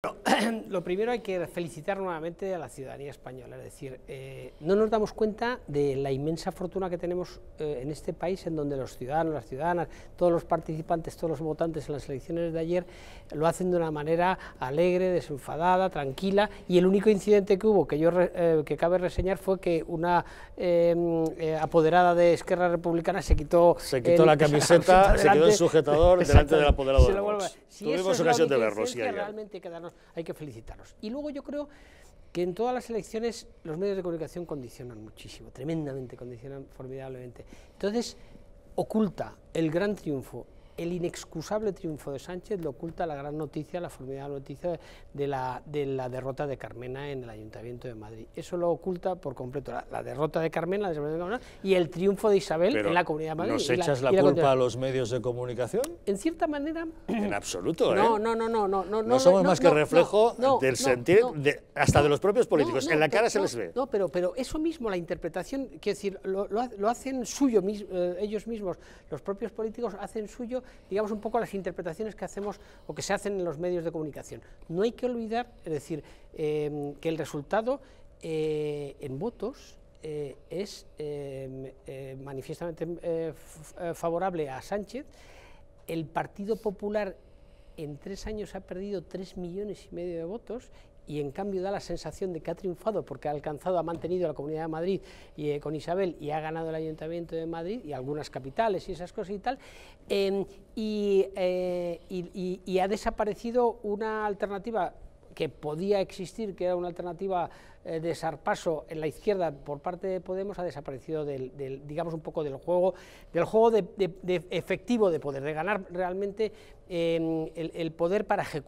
lo primero hay que felicitar nuevamente a la ciudadanía española, es decir, eh, no nos damos cuenta de la inmensa fortuna que tenemos eh, en este país, en donde los ciudadanos, las ciudadanas, todos los participantes, todos los votantes en las elecciones de ayer lo hacen de una manera alegre, desenfadada, tranquila, y el único incidente que hubo, que yo eh, que cabe reseñar, fue que una apoderada de Esquerra Republicana se quitó, se quitó la camiseta, se quitó el sujetador delante del apoderado. De si Tuvimos ocasión de verlo, hay que felicitarlos. Y luego yo creo que en todas las elecciones los medios de comunicación condicionan muchísimo, tremendamente condicionan formidablemente. Entonces, oculta el gran triunfo el inexcusable triunfo de Sánchez lo oculta la gran noticia, la formidable noticia de la, de la derrota de Carmena en el Ayuntamiento de Madrid. Eso lo oculta por completo la, derrota de Carmena, y el triunfo de Isabel en la Comunidad de Madrid. ¿Nos echas la, culpa a los medios de comunicación? En cierta manera... En absoluto, ¿eh? No, no, no, no. No, no, somos más que reflejo del sentir, de, hasta de los propios políticos. en la cara se les ve. No, pero, pero eso mismo, la interpretación, quiero decir, lo, hacen suyo mis, eh, ellos mismos, los propios políticos hacen suyo digamos, un poco las interpretaciones que hacemos o que se hacen en los medios de comunicación. No hay que olvidar, es decir, em, que el resultado eh, en votos eh, es em, eh, manifiestamente favorable a Sánchez. El Partido Popular en tres años ha perdido tres millones y medio de votos y en cambio da la sensación de que ha triunfado porque ha alcanzado, ha mantenido la Comunidad de Madrid y, eh, con Isabel y ha ganado el Ayuntamiento de Madrid y algunas capitales y esas cosas y tal, em, eh, y, ha desaparecido una alternativa que podía existir, que era una alternativa eh, de sarpaso en la izquierda por parte de Podemos, ha desaparecido del, digamos un poco del juego, del juego de, efectivo de poder, de ganar realmente em, el, el poder para ejecutar.